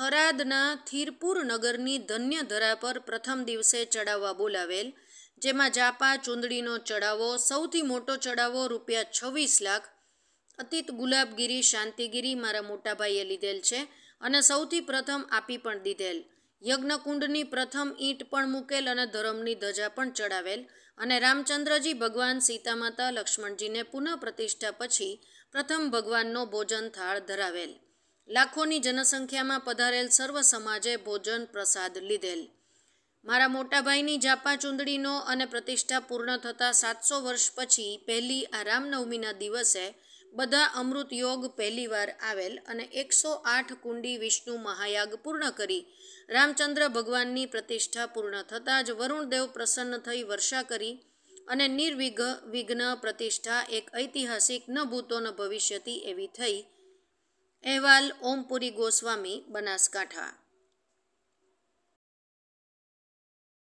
થરાદના થીરપુર નગરની ધન્ય ધરા પર પ્રથમ દિવસે ચડાવવા બોલાવેલ જેમાં જાપા ચૂંદડીનો ચડાવો સૌથી મોટો ચડાવો રૂપિયા છવ્વીસ લાખ અતિત ગુલાબગીરી શાંતિગીરી મારા મોટાભાઈએ લીધેલ છે અને સૌથી પ્રથમ આપી પણ દીધેલ યજ્ઞકુંડની પ્રથમ ઈંટ પણ મૂકેલ અને ધર્મની ધજા પણ ચડાવેલ અને રામચંદ્રજી ભગવાન સીતામાતા લક્ષ્મણજીને પુનઃ પ્રતિષ્ઠા પછી પ્રથમ ભગવાનનો ભોજન થાળ ધરાવેલ લાખોની જનસંખ્યામાં પધારેલ સર્વ સમાજે ભોજન પ્રસાદ લીધેલ મારા મોટાભાઈની જાપા ચૂંદડીનો અને પ્રતિષ્ઠા પૂર્ણ થતાં સાતસો વર્ષ પછી પહેલી આ રામનવમીના દિવસે બધા અમૃત યોગ પહેલીવાર આવેલ અને એકસો આઠ કુંડી વિષ્ણુ મહાયાગ પૂર્ણ કરી રામચંદ્ર ભગવાનની પ્રતિષ્ઠા પૂર્ણ થતાં જ વરુણદેવ પ્રસન્ન થઈ વર્ષા કરી અને નિર્વિઘ્ન વિઘ્ન પ્રતિષ્ઠા એક ઐતિહાસિક ન ભૂતો ન ભવિષ્યતી એવી થઈ અહેવાલ ઓમપુરી ગોસ્વામી બનાસકાંઠા